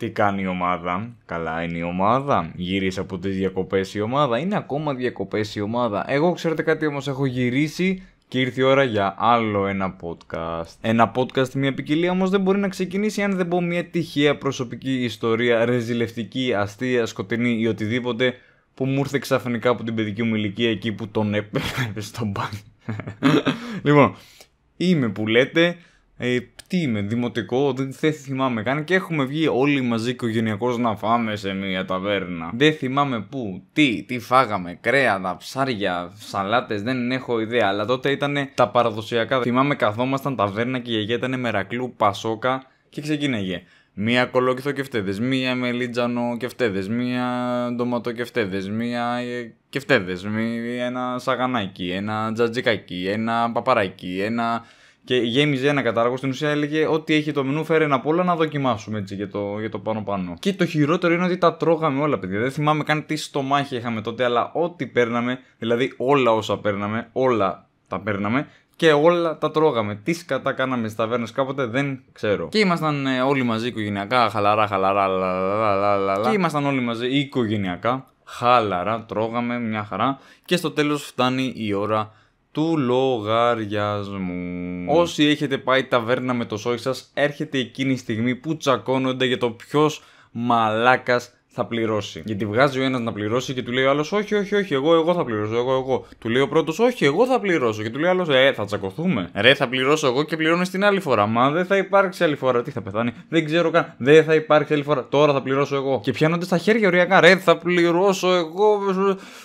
τι κάνει η ομάδα, καλά είναι η ομάδα, γύρισε από τις διακοπές η ομάδα, είναι ακόμα διακοπές η ομάδα. Εγώ ξέρετε κάτι όμως έχω γυρίσει και ήρθε η ώρα για άλλο ένα podcast. Ένα podcast μια ποικιλία όμως δεν μπορεί να ξεκινήσει αν δεν πω μια τυχαία προσωπική ιστορία, ρεζιλευτική, αστεία, σκοτεινή ή οτιδήποτε που μου ήρθε ξαφνικά από την παιδική μου ηλικία εκεί που τον έπαιρνε στον μπάνι. λοιπόν, είμαι που λέτε, ε, τι είμαι, δημοτικό, δεν, θυμάμαι καν και έχουμε βγει όλοι μαζί οικογενειακώς να φάμε σε μια ταβέρνα. Δεν θυμάμαι πού, τι, τι φάγαμε, κρέατα, ψάρια, σαλάτες, δεν έχω ιδέα. Αλλά τότε ήταν τα παραδοσιακά. Θυμάμαι καθόμασταν ταβέρνα και η γιαγιά ήταν μερακλού πασόκα και ξεκίναγε. Μία κολόκυθο κεφτέδες, μία μελίτζανο κεφτέδες, μία ντοματο κεφτέδε, μία ε, Κεφτέδε, μία ένα σαγανάκι, ένα τζατζικάκι, ένα παπαράκι, ένα και γέμιζε ένα κατάλογο. Στην ουσία έλεγε ότι έχει το μενού, φέρε ένα απ' όλα να δοκιμάσουμε έτσι για το, το πάνω πάνω. Και το χειρότερο είναι ότι τα τρώγαμε όλα, παιδιά. Δεν θυμάμαι καν τι στομάχια είχαμε τότε, αλλά ό,τι παίρναμε, δηλαδή όλα όσα παίρναμε, όλα τα παίρναμε, και όλα τα τρώγαμε. Τι σκατά κάναμε στις ταβέρνες κάποτε δεν ξέρω. Και ήμασταν ε, όλοι μαζί οικογενειακά, χαλαρά, χαλαρά, λαλαλαλαλα. Και ήμασταν όλοι μαζί οικογενειακά, χαλαρά, τρώγαμε μια χαρά. Και στο τέλος φτάνει η ώρα του λογαριασμού. Όσοι έχετε πάει ταβέρνα με το σόι σας, έρχεται εκείνη η στιγμή που τσακώνονται για το ποιος μαλάκας θα πληρώσει. Γιατί βγάζει ο ένας να πληρώσει και του λέει ο άλλος: Όχι, όχι, όχι, εγώ, εγώ θα πληρώσω. Εγώ, εγώ. Του λέει ο πρώτος: Όχι, εγώ θα πληρώσω. Και του λέει ο άλλος: Ε, θα τσακωθούμε. Ρε, θα πληρώσω εγώ και πληρώνεις την άλλη φορά. Μα δεν θα υπάρξει άλλη φορά. Τι θα πεθάνει. Δεν ξέρω καν. Δεν θα υπάρξει άλλη φορά. Τώρα θα πληρώσω εγώ. Και πιάνονται στα χέρια ωριακά. Ρε, θα πληρώσω εγώ.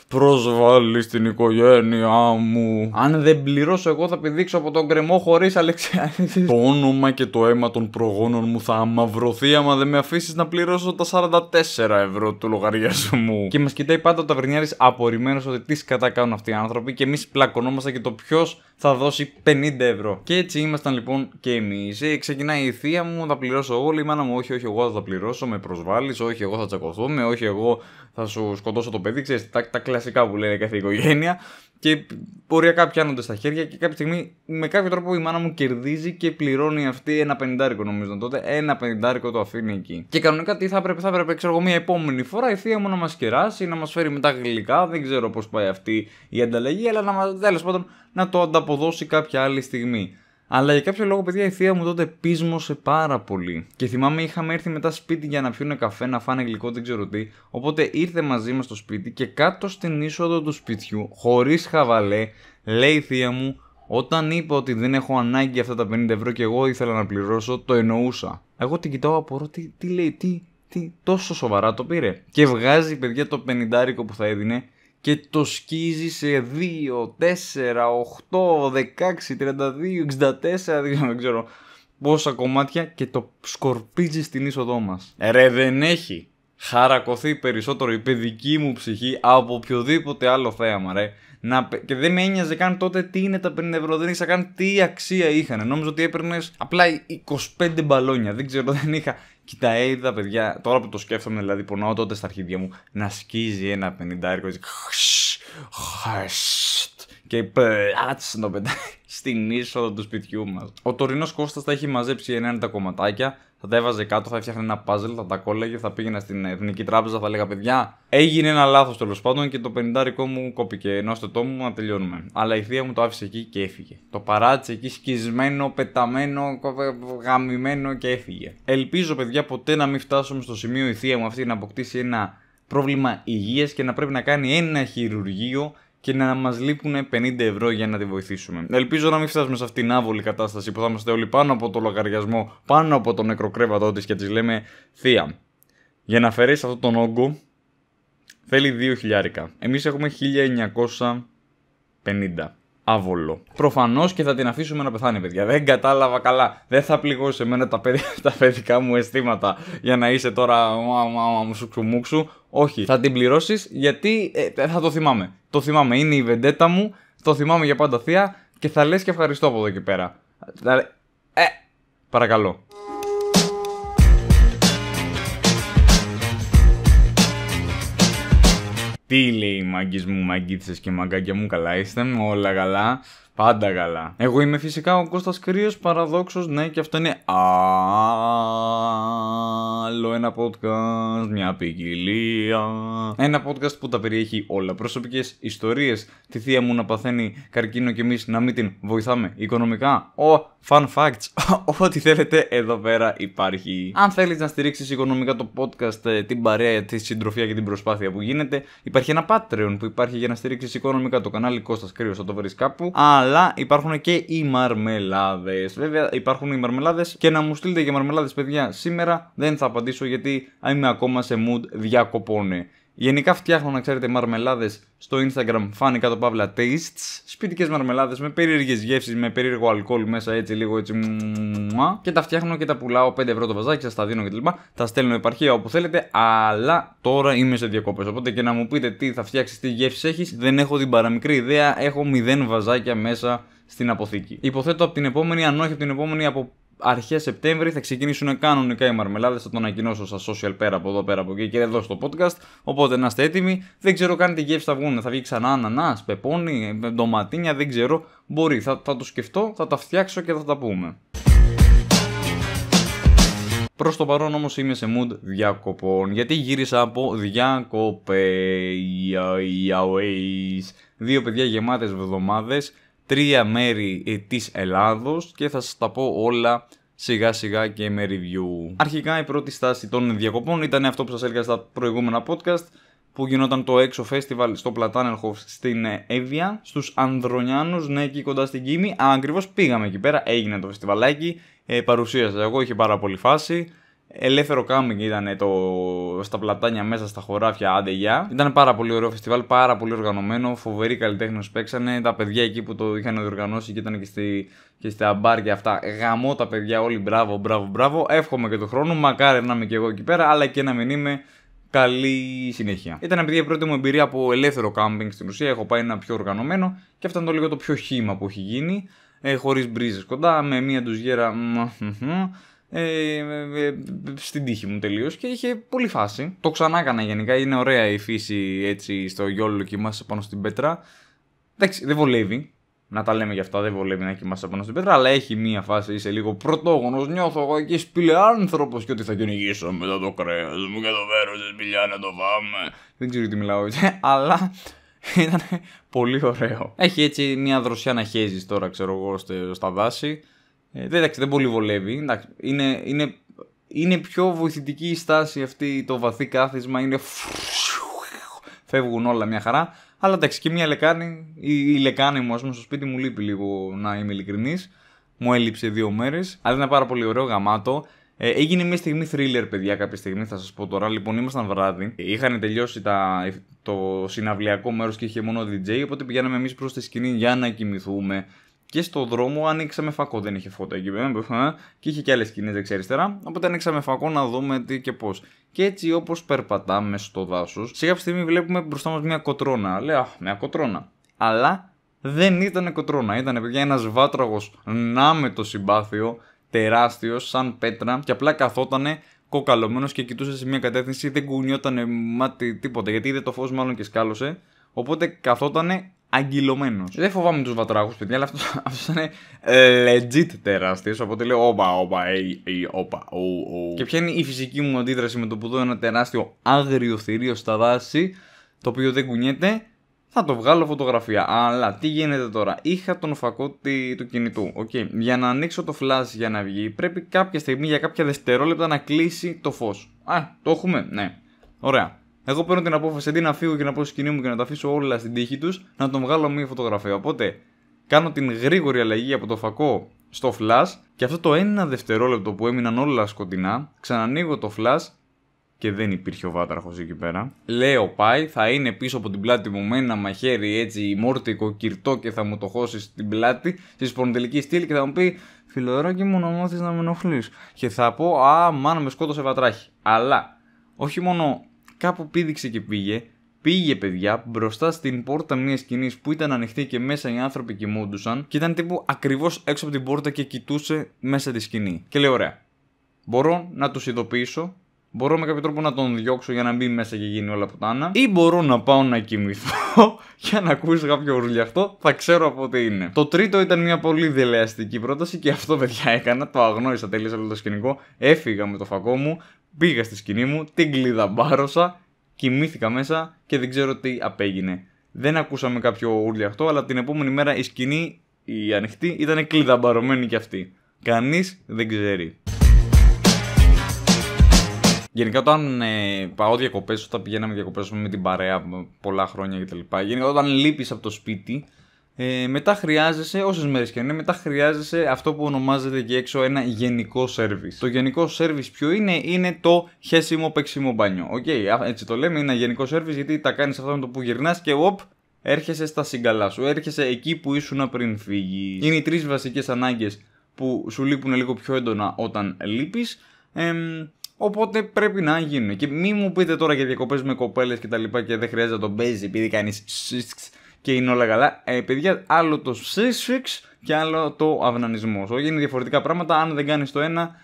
Προσβάλλει την οικογένειά μου. Αν δεν πληρώσω εγώ θα πηδήξω από τον κρεμό χωρίς αλεξιάδης. το όνομα και το αίμα των προγόνων μου θα αμαυρωθεί άμα δεν με αφήσεις να πληρώσω τα 44 ευρώ του λογαριασμού. Και μας κοιτάει πάντα ο Ταβερνιάρης απορριμμένος ότι τι κατά κάνουν αυτοί οι άνθρωποι και εμείς πλακωνόμαστε και το ποιος θα δώσει 50 ευρώ. Και έτσι ήμασταν λοιπόν και εμείς. Ε, ξεκινάει η θεία μου, θα πληρώσω όλοι. Η μάνα μου, όχι, όχι, εγώ θα τα πληρώσω, με προσβάλλεις, όχι, εγώ θα τσακωθούμε, όχι, εγώ θα σου σκοτώσω το παιδί. Ξέρετε, τα, τα κλασικά που λέει κάθε οικογένεια. Και να πιάνονται στα χέρια και κάποια στιγμή με κάποιο τρόπο η μάνα μου κερδίζει και πληρώνει αυτή ένα πενιντάρικο νομίζω τότε. Ένα πενιντάρικο το αφήνει εκεί. Και κανονικά τι θα έπρεπε, θα έπρεπε, ξέρω εγώ, μια επόμενη φορά η θεία μου να μας κεράσει, να μας φέρει μετά γλυκά. Δεν ξέρω πώς πάει αυτή η ανταλλαγή, αλλά να μας τέλος πάντων να το ανταποδώσει κάποια άλλη στιγμή. Αλλά για κάποιο λόγο, παιδιά, η θεία μου τότε πείσμωσε πάρα πολύ. Και θυμάμαι είχαμε έρθει μετά σπίτι για να πιούνε καφέ, να φάνε γλυκό, δεν ξέρω τι. Οπότε ήρθε μαζί μας στο σπίτι και κάτω στην είσοδο του σπιτιού, χωρίς χαβαλέ, λέει η θεία μου, όταν είπα ότι δεν έχω ανάγκη αυτά τα 50 ευρώ και εγώ ήθελα να πληρώσω, το εννοούσα. Εγώ την κοιτάω απορώ, τι, τι λέει, τι, τι, τόσο σοβαρά το πήρε. Και βγάζει, παιδιά, το 50 που θα έδινε και το σκίζει σε 2, 4, 8, 16, 32, 64, δεν ξέρω πόσα κομμάτια και το σκορπίζει στην είσοδό μας. Ρε δεν έχει χαρακωθεί περισσότερο η παιδική μου ψυχή από οποιοδήποτε άλλο θέαμα ρε. Να, και δεν με ένοιαζε καν τότε τι είναι τα 50 ευρώ, δεν ήξερα καν τι αξία είχαν. Νόμιζα ότι έπαιρνες απλά 25 μπαλόνια. Δεν ξέρω, δεν είχα κοιτάει είδα παιδιά, τώρα που το σκέφτομαι, δηλαδή πονάω τότε στα αρχίδια μου, να σκίζει ένα πενιντάρικο έτσι. Και πλάτσε το πετάει στην είσοδο του σπιτιού μα. Ο τωρινό Κώστα τα έχει μαζέψει 90 κομματάκια θα τα έβαζε κάτω, θα έφτιαχνε ένα puzzle, θα τα κόλλαγε, θα πήγαινα στην Εθνική Τράπεζα, θα λέγα παιδιά. Έγινε ένα λάθος τέλος πάντων και το πενιντάρικό μου κόπηκε. Ενώ στο τόμο μου να τελειώνουμε. Αλλά η θεία μου το άφησε εκεί και έφυγε. Το παράτησε εκεί σκισμένο, πεταμένο, ε, γαμημένο και έφυγε. Ελπίζω παιδιά ποτέ να μην φτάσουμε στο σημείο η θεία μου αυτή να αποκτήσει ένα πρόβλημα υγείας και να πρέπει να κάνει ένα χειρουργείο και να μας λείπουν 50 ευρώ για να τη βοηθήσουμε. Ελπίζω να μην φτάσουμε σε αυτήν την άβολη κατάσταση που θα είμαστε όλοι πάνω από το λογαριασμό, πάνω από το νεκροκρέβατό της και της λέμε Θεία. Για να αφαιρέσει αυτόν τον όγκο, θέλει 2 χιλιάρικα. Εμείς έχουμε 1950. Άβολο. Προφανώς και θα την αφήσουμε να πεθάνει, παιδιά. Δεν κατάλαβα καλά. Δεν θα πληγώσει εμένα τα, παιδικά μου αισθήματα για να είσαι τώρα μου σου όχι. Θα την πληρώσεις γιατί ε, θα το θυμάμαι. Το θυμάμαι. Είναι η βεντέτα μου. Το θυμάμαι για πάντα θεία και θα λες και ευχαριστώ από εδώ και πέρα. Ε, παρακαλώ. Τι λέει η μαγκή μου, μαγκίτσες και μαγκάκια μου, καλά είστε, όλα καλά. Πάντα καλά. Εγώ είμαι φυσικά ο Κώστας Κρύος, παραδόξως, ναι, και αυτό είναι άλλο ένα podcast, μια ποικιλία. Ένα podcast που τα περιέχει όλα. Προσωπικές ιστορίες, τη θεία μου να παθαίνει καρκίνο και εμείς να μην την βοηθάμε οικονομικά. Ο fun facts, ό,τι θέλετε εδώ πέρα υπάρχει. Αν θέλεις να στηρίξεις οικονομικά το podcast, ε, την παρέα, τη συντροφία και την προσπάθεια που γίνεται, υπάρχει ένα Patreon που υπάρχει για να στηρίξεις οικονομικά το κανάλι Κώστας Κρύος, θα το βρεις κάπου. Αλλά υπάρχουν και οι μαρμελάδες. Βέβαια, υπάρχουν οι μαρμελάδες και να μου στείλετε και μαρμελάδες, παιδιά, σήμερα δεν θα γιατί αν είμαι ακόμα σε mood διακοπώνε. Γενικά φτιάχνω να ξέρετε μαρμελάδες στο Instagram φάνηκα το παύλα tastes Σπιτικές μαρμελάδες με περίεργες γεύσεις, με περίεργο αλκοόλ μέσα έτσι λίγο έτσι μα. Και τα φτιάχνω και τα πουλάω 5 ευρώ το βαζάκι, σας τα δίνω κτλ Τα στέλνω επαρχία όπου θέλετε αλλά τώρα είμαι σε διακόπες Οπότε και να μου πείτε τι θα φτιάξεις, τι γεύσεις έχεις δεν έχω την παραμικρή ιδέα Έχω 0 βαζάκια μέσα στην αποθήκη Υποθέτω από την επόμενη, αν όχι από την επόμενη από αρχές Σεπτέμβρη θα ξεκινήσουν κανονικά οι μαρμελάδες, θα το ανακοινώσω στα social πέρα από εδώ πέρα από εκεί και εδώ στο podcast, οπότε να είστε έτοιμοι, δεν ξέρω καν τι γεύση θα βγουν, θα βγει ξανά ανανάς, πεπόνι, ντοματίνια, δεν ξέρω, μπορεί, θα, θα το σκεφτώ, θα τα φτιάξω και θα τα πούμε. Προς το παρόν όμως είμαι σε mood διακοπών. Γιατί γύρισα από διακοπές. Δύο παιδιά γεμάτες εβδομάδε τρία μέρη ε, της Ελλάδος και θα σας τα πω όλα σιγά σιγά και με review. Αρχικά η πρώτη στάση των διακοπών ήταν αυτό που σας έλεγα στα προηγούμενα podcast που γινόταν το έξω festival στο Πλατάνελχοφ στην ε, Εύβοια, στους Ανδρονιάνους, ναι εκεί κοντά στην Κίμη. Ακριβώς πήγαμε εκεί πέρα, έγινε το φεστιβαλάκι, ε, παρουσίασα εγώ, είχε πάρα πολύ φάση. Ελεύθερο κάμπινγκ ήταν το, στα πλατάνια μέσα στα χωράφια, άντε γεια. Ήταν πάρα πολύ ωραίο φεστιβάλ, πάρα πολύ οργανωμένο. Φοβεροί καλλιτέχνες παίξανε. Τα παιδιά εκεί που το είχαν διοργανώσει και ήταν και, στη, και στα μπαρ και αυτά. Γαμώ τα παιδιά όλοι. Μπράβο, μπράβο, μπράβο. Εύχομαι και χρόνο, χρόνο, Μακάρι να είμαι και εγώ εκεί πέρα, αλλά και να μην είμαι. Καλή συνέχεια. Ήταν επειδή η πρώτη μου εμπειρία από ελεύθερο κάμπινγκ στην ουσία. Έχω πάει ένα πιο οργανωμένο και αυτό ήταν το λίγο το πιο χήμα που έχει γίνει. Ε, Χωρίς μπρίζες κοντά, με μία ντουζιέρα ε, στην τύχη μου τελείως και είχε πολύ φάση. Το ξανά έκανα γενικά. Είναι ωραία η φύση έτσι στο γιόλο κοιμάσαι πάνω στην πέτρα. Εντάξει, δεν βολεύει. Να τα λέμε γι' αυτά, δεν βολεύει να κοιμάσαι πάνω στην πέτρα, αλλά έχει μία φάση, είσαι λίγο πρωτόγονος. Νιώθω εγώ εκεί άνθρωπος και ότι θα κυνηγήσω μετά το κρέας μου και το βέρος τη σπηλιά να το πάμε. Δεν ξέρω τι μιλάω έτσι, αλλά ήταν πολύ ωραίο. Έχει έτσι μία δροσιά να χέζεις τώρα, ξέρω εγώ, στα δάση. Ε, δεν, εντάξει, δεν πολύ βολεύει. Εντάξει, είναι, είναι, είναι πιο βοηθητική η στάση αυτή, το βαθύ κάθισμα είναι φεύγουν όλα μια χαρά. Αλλά εντάξει, και μια λεκάνη, η, λεκάνη μου, ας πούμε, στο σπίτι μου λείπει λίγο, να είμαι ειλικρινής. Μου έλειψε δύο μέρες, αλλά είναι πάρα πολύ ωραίο γαμάτο. Ε, έγινε μια στιγμή thriller, παιδιά, κάποια στιγμή, θα σας πω τώρα. Λοιπόν, ήμασταν βράδυ. Είχαν τελειώσει τα, το συναυλιακό μέρος και είχε μόνο DJ, οπότε πηγαίναμε εμείς προς τη σκηνή για να κοιμηθούμε και στο δρόμο ανοίξαμε φακό. Δεν είχε φώτα εκεί πέρα. Και είχε και άλλες σκηνές δεξιά-αριστερά. Οπότε ανοίξαμε φακό να δούμε τι και πώς. Και έτσι όπως περπατάμε στο δάσος, σε κάποια στιγμή βλέπουμε μπροστά μας μια κοτρόνα. Λέω, αχ μια κοτρόνα. Αλλά δεν ήταν κοτρόνα. Ήταν παιδιά ένας βάτραγος να με το συμπάθειο, τεράστιος, σαν πέτρα. Και απλά καθότανε κοκαλωμένος και κοιτούσε σε μια κατεύθυνση. Δεν κουνιότανε μάτι τίποτα γιατί είδε το φως μάλλον και σκάλωσε. Οπότε καθότανε αγγυλωμένος. Δεν φοβάμαι τους βατράχου, παιδιά, αλλά αυτός ήταν legit τεράστιος. Οπότε λέω όπα, όπα, ει, ε, όπα, Και ποια είναι η φυσική μου αντίδραση με το που δω ένα τεράστιο άγριο θηρίο στα δάση, το οποίο δεν κουνιέται, θα το βγάλω φωτογραφία. Αλλά τι γίνεται τώρα. Είχα τον φακό του κινητού. Okay. Για να ανοίξω το flash για να βγει, πρέπει κάποια στιγμή για κάποια δευτερόλεπτα να κλείσει το φως. Α, το έχουμε, ναι. Ωραία. Εγώ παίρνω την απόφαση αντί να φύγω και να πω στο σκηνή μου και να τα αφήσω όλα στην τύχη τους, να τον βγάλω μια φωτογραφία. Οπότε κάνω την γρήγορη αλλαγή από το φακό στο flash και αυτό το ένα δευτερόλεπτο που έμειναν όλα σκοτεινά, ξανανοίγω το flash και δεν υπήρχε ο βάταρχος εκεί πέρα. Λέω πάει, θα είναι πίσω από την πλάτη μου με ένα μαχαίρι έτσι μόρτικο, κυρτό και θα μου το χώσει στην πλάτη, στη σπονδυλική στήλη και θα μου πει Φιλοδράκι μου, να μάθεις να με ενοχλείς. Και θα πω Α, μάνα με σκότωσε βατράχη. Αλλά όχι μόνο Κάπου πήδηξε και πήγε. Πήγε, παιδιά, μπροστά στην πόρτα μιας σκηνής που ήταν ανοιχτή και μέσα οι άνθρωποι κοιμούντουσαν και ήταν τύπου ακριβώς έξω από την πόρτα και κοιτούσε μέσα τη σκηνή. Και λέει: Ωραία, μπορώ να τους ειδοποιήσω μπορώ με κάποιο τρόπο να τον διώξω για να μπει μέσα και γίνει όλα πουτάνα. Ή μπορώ να πάω να κοιμηθώ για να ακούσω κάποιο ουρλιαχτό, θα ξέρω από τι είναι. Το τρίτο ήταν μια πολύ δελεαστική πρόταση και αυτό παιδιά έκανα. Το αγνώρισα, τελείω όλο το σκηνικό. Έφυγα με το φακό μου, πήγα στη σκηνή μου, την κλειδαμπάρωσα, κοιμήθηκα μέσα και δεν ξέρω τι απέγινε. Δεν ακούσαμε κάποιο ουρλιαχτό, αλλά την επόμενη μέρα η σκηνή, η ανοιχτή, ήταν κλειδαμπαρωμένη κι αυτή. Κανείς δεν ξέρει. Γενικά όταν ε, πάω διακοπές, όταν πηγαίναμε διακοπές με την παρέα πολλά χρόνια κτλ. Γενικά όταν λείπεις από το σπίτι, ε, μετά χρειάζεσαι, όσες μέρες και είναι, μετά χρειάζεσαι αυτό που ονομάζεται και έξω ένα γενικό σέρβις. Το γενικό σέρβις ποιο είναι, είναι το χέσιμο παίξιμο μπάνιο. Οκ, okay, έτσι το λέμε, είναι ένα γενικό σέρβις γιατί τα κάνεις αυτό με το που γυρνάς και οπ, έρχεσαι στα συγκαλά σου, έρχεσαι εκεί που ήσουν πριν φύγεις. Είναι οι τρεις βασικές ανάγκες που σου λείπουν λίγο πιο έντονα όταν λείπεις. Ε, Οπότε πρέπει να γίνουν. Και μη μου πείτε τώρα για διακοπές με κοπέλες και τα λοιπά και δεν χρειάζεται να τον παίζει επειδή κάνει και είναι όλα καλά. Ε, παιδιά, άλλο το σύσφιξ και άλλο το αυνανισμός. Όχι, είναι διαφορετικά πράγματα. Αν δεν κάνεις το ένα,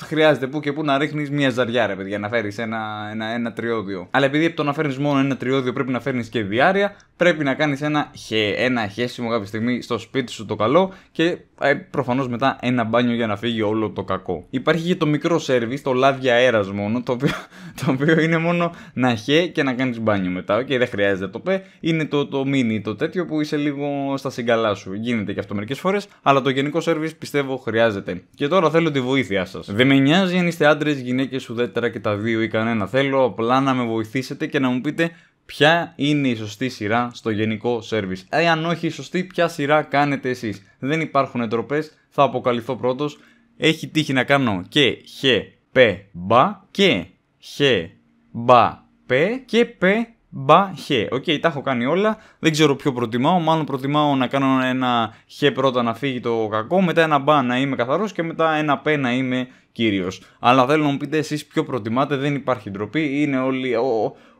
Χρειάζεται που και που να ρίχνεις μια ζαριά, ρε παιδιά, να φέρεις ένα, ένα, ένα τριώδιο. Αλλά επειδή από το να φέρνεις μόνο ένα τριώδιο πρέπει να φέρνεις και διάρκεια, πρέπει να κάνεις ένα, ένα χέσιμο κάποια στιγμή στο σπίτι σου το καλό και ε, προφανώς μετά ένα μπάνιο για να φύγει όλο το κακό. Υπάρχει και το μικρό σερβι, το λάδι αέρας μόνο, το οποίο, το οποίο είναι μόνο να χέ και να κάνεις μπάνιο μετά. Και okay, δεν χρειάζεται το πε. Είναι το, το mini, το τέτοιο που είσαι λίγο στα συγκαλά σου. Γίνεται και αυτό μερικές φορές, αλλά το γενικό σερβι πιστεύω χρειάζεται. Και τώρα θέλω τη βοήθειά σας. Δεν με νοιάζει αν είστε άντρες, γυναίκες, ουδέτερα και τα δύο ή κανένα. Θέλω απλά να με βοηθήσετε και να μου πείτε ποια είναι η σωστή σειρά στο γενικό service. Εάν όχι η σωστή, ποια σειρά κάνετε εσείς. Δεν υπάρχουν τροπέ, θα αποκαλυφθώ πρώτος. Έχει τύχει να κάνω και χε, πε, μπα και χε, μπα, πε και πε, μπα χε. Οκ, okay, τα έχω κάνει όλα. Δεν ξέρω ποιο προτιμάω. Μάλλον προτιμάω να κάνω ένα χε πρώτα να φύγει το κακό, μετά ένα μπα να είμαι καθαρός και μετά ένα πέ να είμαι κύριος. Αλλά θέλω να μου πείτε εσείς ποιο προτιμάτε. Δεν υπάρχει ντροπή. Είναι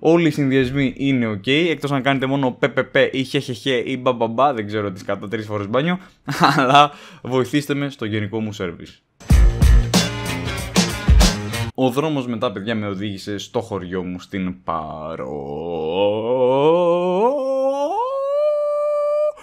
όλοι, οι συνδυασμοί είναι οκ. Okay, Εκτός αν κάνετε μόνο πππ ή χεχεχέ ή μπα μπα, Δεν ξέρω τις κατά τρεις φορές μπάνιο. Αλλά βοηθήστε με στο γενικό μου σερβις. Ο δρόμος μετά, παιδιά, με οδήγησε στο χωριό μου στην Πάρο.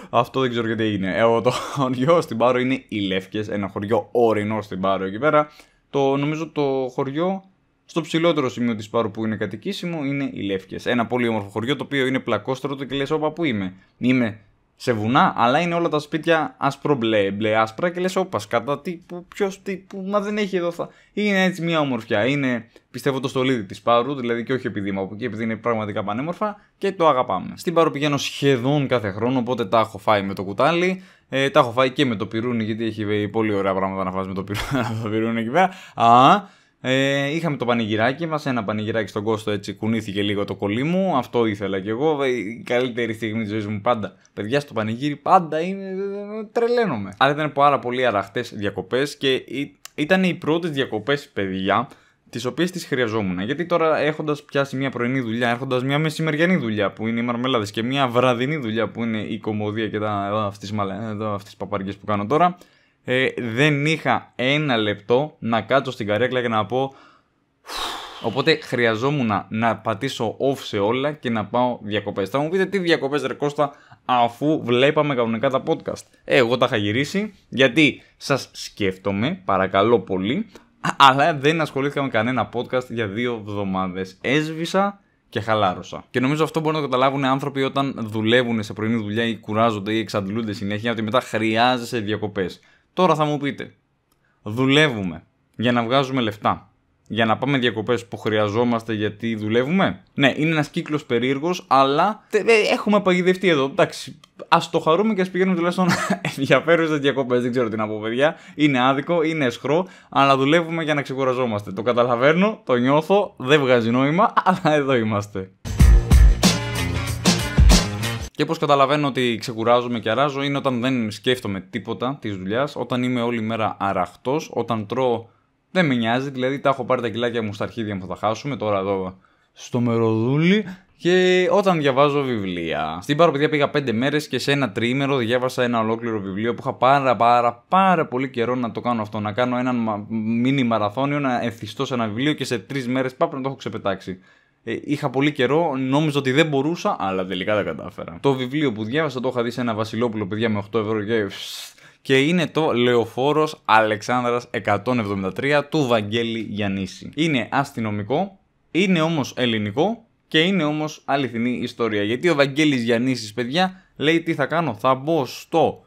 Αυτό δεν ξέρω γιατί είναι. Ε, το χωριό στην Πάρο είναι οι Λεύκες, ένα χωριό ορεινό στην Πάρο εκεί πέρα. Το, νομίζω το χωριό στο ψηλότερο σημείο της Παρο που είναι κατοικήσιμο είναι οι Λεύκες. Ένα πολύ όμορφο χωριό το οποίο είναι πλακόστρωτο και λες, Όπα, πού είμαι. Είμαι σε βουνά, αλλά είναι όλα τα σπίτια άσπρο μπλε, μπλε άσπρα και λες όπας κατά τι, που, ποιος, τι, που, μα δεν έχει εδώ θα... Είναι έτσι μια ομορφιά, είναι πιστεύω το στολίδι της Πάρου, δηλαδή και όχι επειδή είμαι από εκεί, επειδή είναι πραγματικά πανέμορφα και το αγαπάμε. Στην Πάρου πηγαίνω σχεδόν κάθε χρόνο, οπότε τα έχω φάει με το κουτάλι, ε, τα έχω φάει και με το πυρούνι, γιατί έχει ε, πολύ ωραία πράγματα να φας με το πυρούνι, το πυρούνι εκεί πέρα. Α, ε, είχαμε το πανηγυράκι μας, ένα πανηγυράκι στον Κόστο έτσι κουνήθηκε λίγο το κολλή μου. Αυτό ήθελα κι εγώ. Ε, η καλύτερη στιγμή της ζωής μου πάντα. Παιδιά στο πανηγύρι πάντα είναι. Ε, ε, τρελαίνομαι. Άρα ήταν πάρα πολύ αραχτές διακοπές και ήταν οι πρώτες διακοπές, παιδιά, τις οποίες τις χρειαζόμουν. Γιατί τώρα έχοντας πιάσει μια πρωινή δουλειά, έχοντας μια μεσημεριανή δουλειά που είναι οι μαρμελάδες και μια βραδινή δουλειά που είναι η κομμωδία και τα, αυτές τις παπαρικέ που κάνω τώρα, ε, δεν είχα ένα λεπτό να κάτσω στην καρέκλα και να πω Οπότε χρειαζόμουν να, πατήσω off σε όλα και να πάω διακοπές. Θα μου πείτε τι διακοπές, Ρε Κώστα, αφού βλέπαμε κανονικά τα podcast. Ε, εγώ τα είχα γυρίσει γιατί σας σκέφτομαι, παρακαλώ πολύ, αλλά δεν ασχολήθηκα με κανένα podcast για δύο εβδομάδες. Έσβησα και χαλάρωσα. Και νομίζω αυτό μπορεί να το καταλάβουν άνθρωποι όταν δουλεύουν σε πρωινή δουλειά ή κουράζονται ή εξαντλούνται συνέχεια, ότι μετά χρειάζεσαι διακοπές. Τώρα θα μου πείτε, δουλεύουμε για να βγάζουμε λεφτά. Για να πάμε διακοπές που χρειαζόμαστε γιατί δουλεύουμε. Ναι, είναι ένας κύκλος περίεργος, αλλά ε, ε, έχουμε παγιδευτεί εδώ. Εντάξει, ας το χαρούμε και ας πηγαίνουμε τουλάχιστον ενδιαφέρουσες διακοπές. Δεν ξέρω τι να πω, παιδιά. Είναι άδικο, είναι αισχρό, αλλά δουλεύουμε για να ξεκουραζόμαστε. Το καταλαβαίνω, το νιώθω, δεν βγάζει νόημα, αλλά εδώ είμαστε. Και πώ καταλαβαίνω ότι ξεκουράζομαι και αράζω είναι όταν δεν σκέφτομαι τίποτα της δουλειάς, όταν είμαι όλη μέρα αραχτός, όταν τρώω δεν με νοιάζει, δηλαδή τα έχω πάρει τα κιλάκια μου στα αρχίδια μου, θα τα χάσουμε τώρα εδώ στο μεροδούλι. Και όταν διαβάζω βιβλία. Στην παιδιά, πήγα 5 μέρες και σε ένα τρίμερο διάβασα ένα ολόκληρο βιβλίο που είχα πάρα πάρα πάρα πολύ καιρό να το κάνω αυτό. Να κάνω έναν μίνι μαραθώνιο, να εθιστώ σε ένα βιβλίο και σε 3 μέρες πάπ να το έχω ξεπετάξει. Ε, είχα πολύ καιρό, νόμιζα ότι δεν μπορούσα, αλλά τελικά τα κατάφερα. Το βιβλίο που διάβασα το είχα δει σε ένα βασιλόπουλο, παιδιά, με 8 ευρώ και και είναι το Λεωφόρος Αλεξάνδρας 173 του Βαγγέλη Γιάννηση. Είναι αστυνομικό, είναι όμως ελληνικό και είναι όμως αληθινή ιστορία. Γιατί ο Βαγγέλης Γιάννησης παιδιά, λέει τι θα κάνω, θα μπω στο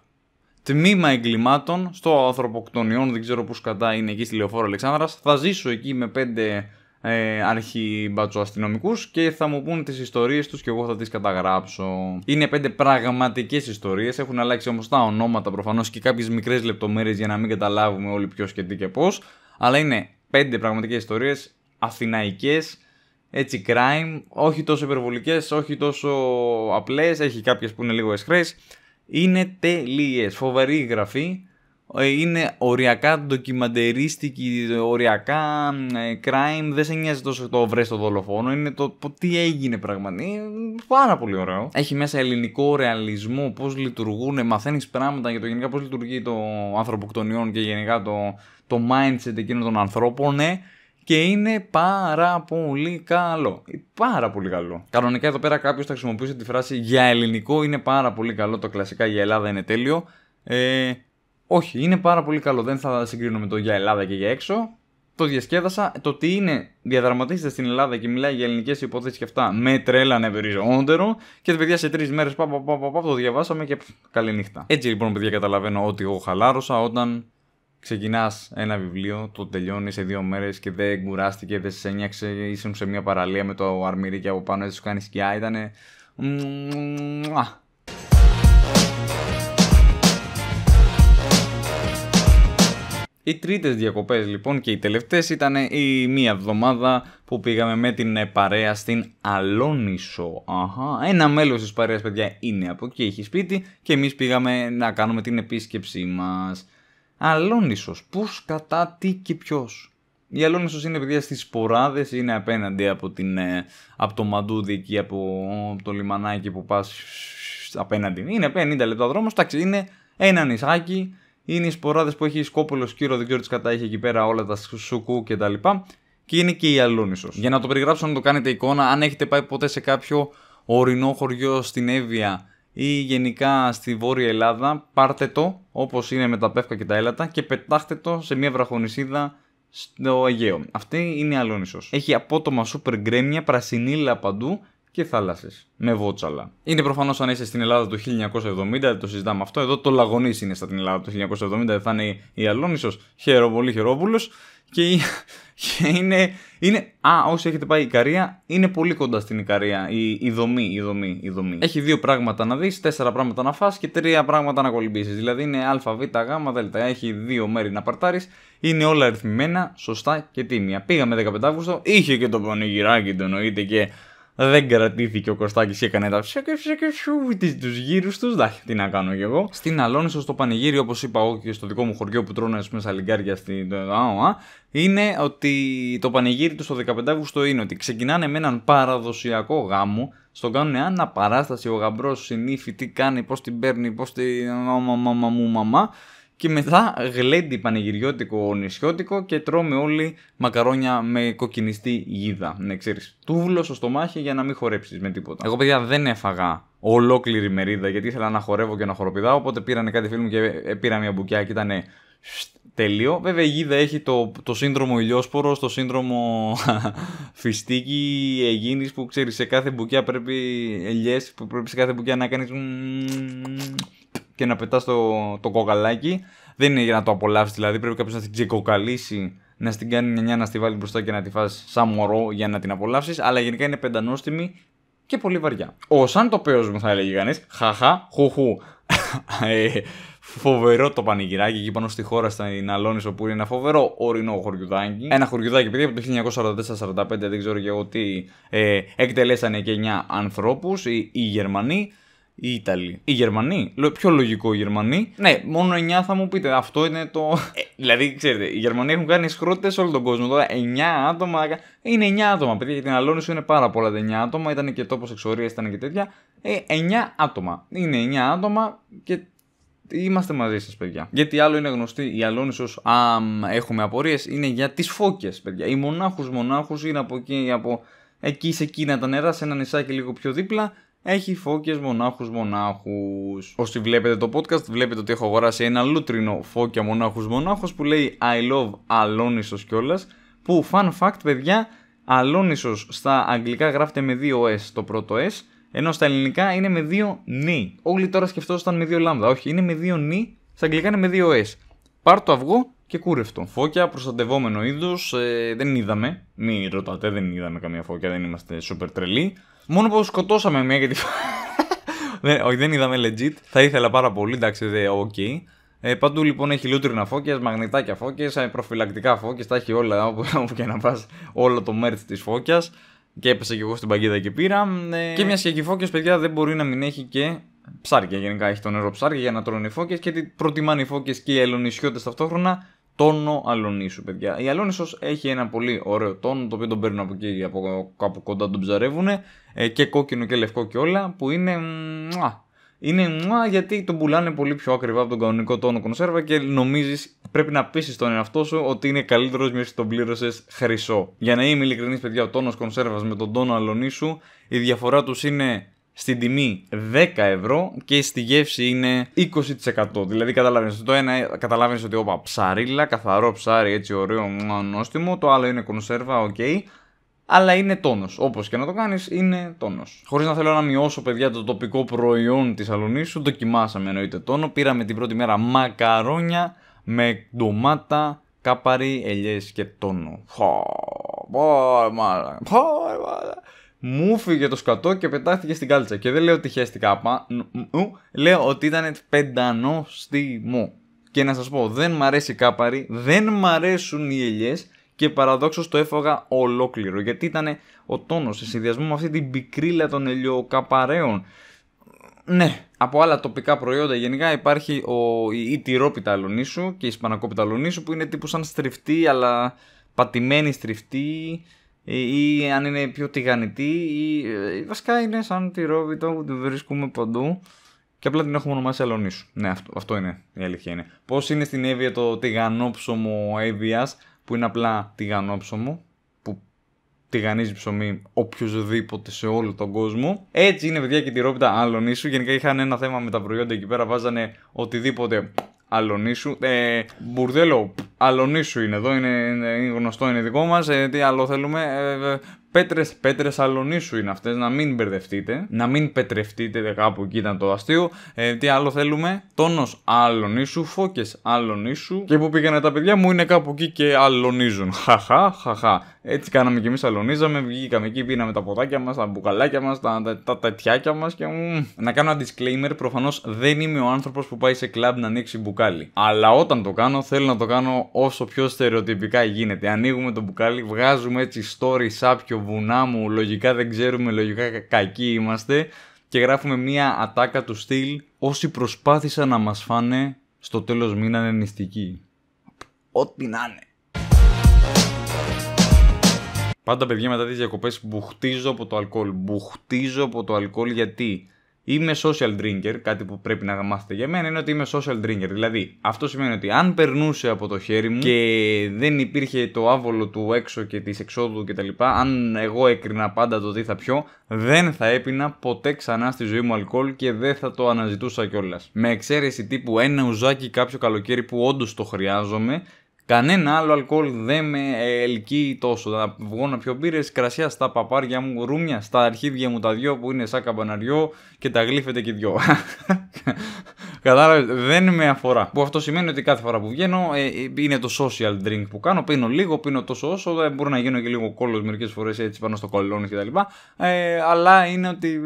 τμήμα εγκλημάτων, στο ανθρωποκτονιών, δεν ξέρω που σκατά είναι εκεί στη Λεωφόρο Αλεξάνδρας, θα ζήσω εκεί με πέντε ε, αστυνομικού και θα μου πούν τις ιστορίες τους και εγώ θα τις καταγράψω. Είναι πέντε πραγματικές ιστορίες, έχουν αλλάξει όμως τα ονόματα προφανώς και κάποιες μικρές λεπτομέρειες για να μην καταλάβουμε όλοι ποιος και τι και πώς. Αλλά είναι πέντε πραγματικές ιστορίες αθηναϊκές, έτσι crime, όχι τόσο υπερβολικές, όχι τόσο απλές, έχει κάποιες που είναι λίγο εσχρές. Είναι τελείες, φοβερή γραφή ε, είναι οριακά ντοκιμαντερίστικη, οριακά ε, crime, δεν σε νοιάζει τόσο το βρες το δολοφόνο, είναι το, τι έγινε πραγματικά, ε, πάρα πολύ ωραίο. Έχει μέσα ελληνικό ρεαλισμό, Πώς λειτουργούν, μαθαίνεις πράγματα για το γενικά πώς λειτουργεί το ανθρωποκτονιών και γενικά το, το mindset εκείνων των ανθρώπων, ναι. Και είναι πάρα πολύ καλό. Πάρα πολύ καλό. Κανονικά εδώ πέρα κάποιος θα χρησιμοποιήσει τη φράση για ελληνικό είναι πάρα πολύ καλό. Το κλασικά για Ελλάδα είναι τέλειο. Ε, όχι, είναι πάρα πολύ καλό. Δεν θα συγκρίνω με το για Ελλάδα και για έξω. Το διασκέδασα. Το τι είναι διαδραματίζεται στην Ελλάδα και μιλάει για ελληνικές υποθέσεις και αυτά με τρέλανε περισσότερο. Και τα παιδιά σε τρεις μέρες πάπα, πάπα, πάπα, το διαβάσαμε και καλή νύχτα. Έτσι λοιπόν, παιδιά, καταλαβαίνω ότι εγώ χαλάρωσα όταν ξεκινάς ένα βιβλίο, το τελειώνεις σε δύο μέρες και δεν κουράστηκε, δεν σε ένιαξε. Ήσουν σε μια παραλία με το αρμυρί και από πάνω έτσι σου κάνεις σκιά. Ήτανε. Οι τρίτες διακοπές λοιπόν και οι τελευταίες ήταν η μία εβδομάδα που πήγαμε με την ε, παρέα στην Αλόνισο. Αχα. Ένα μέλος της παρέας παιδιά είναι από εκεί, έχει σπίτι και εμείς πήγαμε να κάνουμε την επίσκεψή μας. Αλόνισος, πού κατά, τι και ποιος. Η Αλόνισος είναι παιδιά στις Σποράδες, είναι απέναντι από, την, ε, από το Μαντούδι εκεί, από το λιμανάκι που πας απέναντι. Είναι 50 λεπτά δρόμος, εντάξει είναι ένα νησάκι είναι οι σποράδες που έχει η Σκόπολο Κύρο, δεν ξέρω τι κατά έχει εκεί πέρα, όλα τα σουκού κτλ. Και είναι και η Αλούνισος. Για να το περιγράψω, να το κάνετε εικόνα, αν έχετε πάει ποτέ σε κάποιο ορεινό χωριό στην Εύβοια ή γενικά στη Βόρεια Ελλάδα, πάρτε το όπως είναι με τα πεύκα και τα έλατα και πετάχτε το σε μια βραχονισίδα στο Αιγαίο. Αυτή είναι η Αλόνισο. Έχει απότομα σούπερ γκρέμια, πρασινίλα παντού και θάλασσες. Με βότσαλα. Είναι προφανώς αν είσαι στην Ελλάδα του 1970, το συζητάμε αυτό. Εδώ το λαγωνί είναι στα την Ελλάδα του 1970, δεν θα είναι η Αλόνισος. Χαίρο πολύ, χαιρόβουλο. Και, και είναι, είναι. Α, όσοι έχετε πάει η Ικαρία, είναι πολύ κοντά στην Ικαρία. Η, η δομή, η δομή, η δομή. Έχει δύο πράγματα να δεις, τέσσερα πράγματα να φας και τρία πράγματα να κολυμπήσεις. Δηλαδή είναι Α, Β, Γ, Δ. Έχει δύο μέρη να παρτάρεις. Είναι όλα αριθμημένα, σωστά και τίμια. Πήγαμε 15 Αύγουστο, είχε και το πανηγυράκι, το εννοείται και δεν κρατήθηκε ο Κωστάκης και έκανε τα ψέκα και τους γύρους τους. Δάχει, τι να κάνω κι εγώ. Στην Αλόνισο, στο πανηγύρι, όπως είπα εγώ και στο δικό μου χωριό που τρώνε πούμε, σαλιγκάρια στην ΑΟΑ, είναι ότι το πανηγύρι του στο 15 Αύγουστο είναι ότι ξεκινάνε με έναν παραδοσιακό γάμο. Στον κάνουν αναπαράσταση, ο γαμπρός συνήφη τι κάνει, πώς την παίρνει, πώς την. Μα, μα, μα, μα, μα, μα, και μετά γλέντι πανηγυριώτικο νησιώτικο και τρώμε όλοι μακαρόνια με κοκκινιστή γίδα. Ναι, ξέρεις, τούβλο στο στομάχι για να μην χορέψεις με τίποτα. Εγώ παιδιά δεν έφαγα ολόκληρη μερίδα γιατί ήθελα να χορεύω και να χοροπηδάω, οπότε πήραν κάτι φίλοι μου και ε, πήρα μια μπουκιά και ήταν Τελείο. Βέβαια η γίδα έχει το, το σύνδρομο ηλιόσπορο, το σύνδρομο φιστίκι, εγίνη που ξέρει, σε κάθε μπουκιά πρέπει ελιές, που πρέπει σε κάθε μπουκιά να κάνει και να πετάς το, το κοκαλάκι. Δεν είναι για να το απολαύσεις, δηλαδή πρέπει κάποιος να την ξεκοκαλίσει, να την κάνει μια να τη βάλει μπροστά και να τη φας σαν μωρό για να την απολαύσεις. Αλλά γενικά είναι πεντανόστιμη και πολύ βαριά. Ο σαν το παίο μου θα έλεγε κανείς, χαχά, χουχού. Ε, φοβερό το πανηγυράκι εκεί πάνω στη χώρα στην Αλόνισο που είναι ένα φοβερό ορεινό χωριουδάκι. Ένα χωριουδάκι επειδή από το 1944-45 δεν ξέρω και εγώ τι ε, εκτελέσανε και 9 ανθρώπους οι, οι Γερμανοί οι Ιταλοί. Οι Γερμανοί. Πιο λογικό οι Γερμανοί. Ναι, μόνο 9 θα μου πείτε. Αυτό είναι το. Ε, δηλαδή, ξέρετε, οι Γερμανοί έχουν κάνει σχρότητε σε όλο τον κόσμο. Τώρα 9 άτομα. Είναι 9 άτομα, παιδιά, γιατί την σου είναι πάρα πολλά τα 9 άτομα. Ήταν και τόπος εξορίας, ήταν και τέτοια. Ε, 9 άτομα. Είναι 9 άτομα και Είμαστε μαζί σας, παιδιά. Γιατί άλλο είναι γνωστή η Αλόνισο, αν έχουμε απορίες, είναι για τις φώκες, παιδιά. Οι μονάχους μονάχους είναι από εκεί, από εκεί σε εκείνα τα νερά, σε ένα νησάκι λίγο πιο δίπλα έχει φώκες μονάχους μονάχους. Όσοι βλέπετε το podcast, βλέπετε ότι έχω αγοράσει ένα λούτρινο φώκια μονάχους μονάχους που λέει I love αλόνισος κιόλας. Που fun fact, παιδιά, αλόνισος στα αγγλικά γράφεται με 2S το πρώτο S το πρώτο S, ενώ στα ελληνικά είναι με δύο νι. Όλοι τώρα σκεφτόσασταν με δύο λάμδα. Όχι, είναι με δύο νι, στα αγγλικά είναι με 2 S. Πάρ το αυγό και κούρευτο. Φώκια, προστατευόμενο είδος, ε, δεν είδαμε. Μη ρωτάτε, δεν είδαμε καμία φώκια, δεν είμαστε super τρελοί. Μόνο που σκοτώσαμε μία γιατί. δεν, όχι, δεν είδαμε legit. Θα ήθελα πάρα πολύ, εντάξει, δε οκ. Ε, παντού λοιπόν έχει λούτρινα φώκες, μαγνητάκια φώκες, ε, προφυλακτικά φώκες, τα έχει όλα όπου, και να πας, όλο το merch της φώκιας. Και έπεσα και εγώ στην παγίδα και πήρα. Ε, και μια σχετική φώκες, παιδιά, δεν μπορεί να μην έχει και ψάρια. Γενικά έχει το νερό ψάρια για να τρώνε φώκες και προτιμάνε οι φώκες και οι ελονισιώτε ταυτόχρονα τόνο Αλονίσου, παιδιά. Η Αλόνισο έχει ένα πολύ ωραίο τόνο, το οποίο τον παίρνουν από εκεί, από κάπου κοντά τον ψαρεύουν ε, και κόκκινο και λευκό και όλα, που είναι. Μουα. Είναι μουα γιατί τον πουλάνε πολύ πιο ακριβά από τον κανονικό τόνο κονσέρβα και νομίζεις πρέπει να πείσεις τον εαυτό σου ότι είναι καλύτερος μια τον πλήρωσες χρυσό. Για να είμαι ειλικρινής, παιδιά, ο τόνος κονσέρβας με τον τόνο Αλονίσου, η διαφορά τους είναι στην τιμή 10 ευρώ και στη γεύση είναι 20%. Δηλαδή καταλαβαίνεις το ένα καταλαβαίνεις ότι όπα ψαρίλα, καθαρό ψάρι έτσι ωραίο νόστιμο, το άλλο είναι κονσέρβα, οκ. Okay, αλλά είναι τόνος. Όπως και να το κάνεις, είναι τόνος. Χωρίς να θέλω να μειώσω, παιδιά, το τοπικό προϊόν της Αλονίσου, δοκιμάσαμε εννοείται τόνο. Πήραμε την πρώτη μέρα μακαρόνια με ντομάτα, κάπαρι, ελιές και τόνο. Χω, μου φύγε το σκατό και πετάχτηκε στην κάλτσα. Και δεν λέω ότι χαίστηκα κάπα, Λέω ότι ήταν πεντανόστιμο. Και να σας πω, δεν μ' αρέσει η κάπαρη, δεν μ' αρέσουν οι ελιές και παραδόξως το έφαγα ολόκληρο. Γιατί ήταν ο τόνος σε συνδυασμό με αυτή την πικρήλα των ελιοκαπαραίων. Ναι, από άλλα τοπικά προϊόντα γενικά υπάρχει ο, η, η τυρόπιτα αλωνίσου και η σπανακόπιτα αλωνίσου που είναι τύπου σαν στριφτή αλλά πατημένη στριφτή ή, αν είναι πιο τηγανητή ή, ε, βασικά είναι σαν τη Ρόβιτο που τη βρίσκουμε παντού και απλά την έχουμε ονομάσει Αλονίσου. Ναι, αυτό, αυτό είναι η αλήθεια είναι. Πώς είναι στην Εύβοια το ψωμό Εύβοιας που είναι απλά ψωμό που τηγανίζει ψωμί οποιοδήποτε σε όλο τον κόσμο. Έτσι είναι παιδιά και τη Ρόβιτα Αλονίσου. Γενικά είχαν ένα θέμα με τα προϊόντα εκεί πέρα, βάζανε οτιδήποτε Αλονίσου. Ε, μπουρδέλο Αλονίσου είναι εδώ, είναι, είναι, γνωστό, είναι δικό μας. Ε, τι άλλο θέλουμε. Ε, ε, πέτρες, πέτρες αλωνίσου είναι αυτές, να μην μπερδευτείτε, να μην πετρευτείτε κάπου εκεί ήταν το αστείο. Ε, τι άλλο θέλουμε, τόνος αλωνίσου, φώκε αλωνίσου. Και που πήγανε τα παιδιά μου είναι κάπου εκεί και αλωνίζουν. Χαχά, χαχά. Έτσι κάναμε κι εμείς, αλωνίζαμε, βγήκαμε εκεί, πίναμε τα ποτάκια μας, τα μπουκαλάκια μας, τα, τα, τα, τετιάκια μας και μου. Να κάνω ένα disclaimer, προφανώς δεν είμαι ο άνθρωπος που πάει σε κλαμπ να ανοίξει μπουκάλι. Αλλά όταν το κάνω, θέλω να το κάνω όσο πιο στερεοτυπικά γίνεται. Ανοίγουμε το μπουκάλι, βγάζουμε έτσι story σάπιο βουνά μου, λογικά δεν ξέρουμε, λογικά κακοί είμαστε και γράφουμε μία ατάκα του στυλ όσοι προσπάθησαν να μας φάνε στο τέλος μείνανε νηστικοί. Ό,τι να είναι. Πάντα παιδιά μετά τις διακοπές μπουχτίζω από το αλκοόλ. Μπουχτίζω από το αλκοόλ γιατί είμαι social drinker, κάτι που πρέπει να μάθετε για μένα είναι ότι είμαι social drinker. Δηλαδή, αυτό σημαίνει ότι αν περνούσε από το χέρι μου και δεν υπήρχε το άβολο του έξω και της εξόδου κτλ., αν εγώ έκρινα πάντα το τι θα πιω, δεν θα έπινα ποτέ ξανά στη ζωή μου αλκοόλ και δεν θα το αναζητούσα κιόλας. Με εξαίρεση τύπου ένα ουζάκι κάποιο καλοκαίρι που όντως το χρειάζομαι Κανένα άλλο αλκοόλ δεν με ελκύει τόσο. Να βγω να πιω μπύρες, κρασιά στα παπάρια μου, ρούμια στα αρχίδια μου τα δυο που είναι σαν καμπαναριό και τα γλύφετε και δυο. Κατάλαβες, δεν με αφορά. Που αυτό σημαίνει ότι κάθε φορά που βγαίνω ε, ε, είναι το social drink που κάνω. Πίνω λίγο, πίνω τόσο όσο. δεν μπορεί να γίνω και λίγο κόλλος μερικές φορές έτσι πάνω στο κολλόνι κτλ. Ε, αλλά είναι ότι.